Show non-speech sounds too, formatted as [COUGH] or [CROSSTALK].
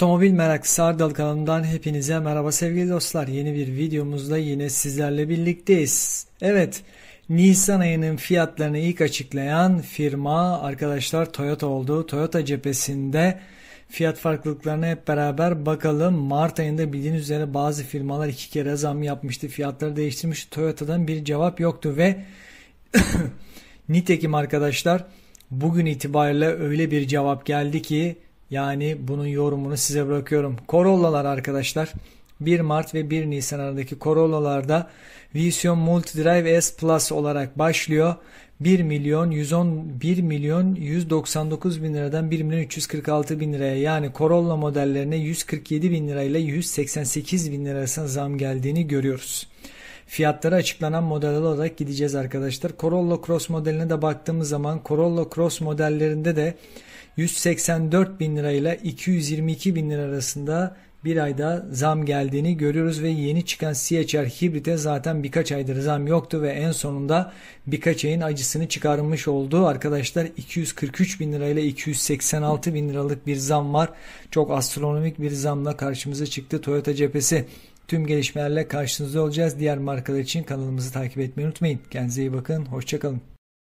Otomobil Meraklısı Ardal kanalından hepinize merhaba sevgili dostlar. Yeni bir videomuzda yine sizlerle birlikteyiz. Evet, Nisan ayının fiyatlarını ilk açıklayan firma arkadaşlar Toyota oldu. Toyota cephesinde fiyat farklılıklarına hep beraber bakalım. Mart ayında bildiğiniz üzere bazı firmalar iki kere zam yapmıştı. Fiyatları değiştirmiş. Toyota'dan bir cevap yoktu ve [COUGHS] nitekim arkadaşlar bugün itibariyle öyle bir cevap geldi ki yani bunun yorumunu size bırakıyorum. Corolla'lar arkadaşlar. 1 Mart ve 1 Nisan arasındaki Corolla'larda Vision Multidrive S Plus olarak başlıyor. 1 milyon 110 1 milyon 199 bin liradan 1 milyon 346 bin liraya yani Corolla modellerine 147 bin lirayla 188 bin lirasına zam geldiğini görüyoruz fiyatları açıklanan model olarak gideceğiz arkadaşlar. Corolla Cross modeline de baktığımız zaman Corolla Cross modellerinde de 184 bin lirayla 222 bin lira arasında bir ayda zam geldiğini görüyoruz ve yeni çıkan CHR hibrite zaten birkaç aydır zam yoktu ve en sonunda birkaç ayın acısını çıkarmış oldu. Arkadaşlar 243 bin lirayla 286 bin liralık bir zam var. Çok astronomik bir zamla karşımıza çıktı Toyota cephesi. Tüm gelişmelerle karşınızda olacağız. Diğer markalar için kanalımızı takip etmeyi unutmayın. Kendinize iyi bakın. Hoşçakalın.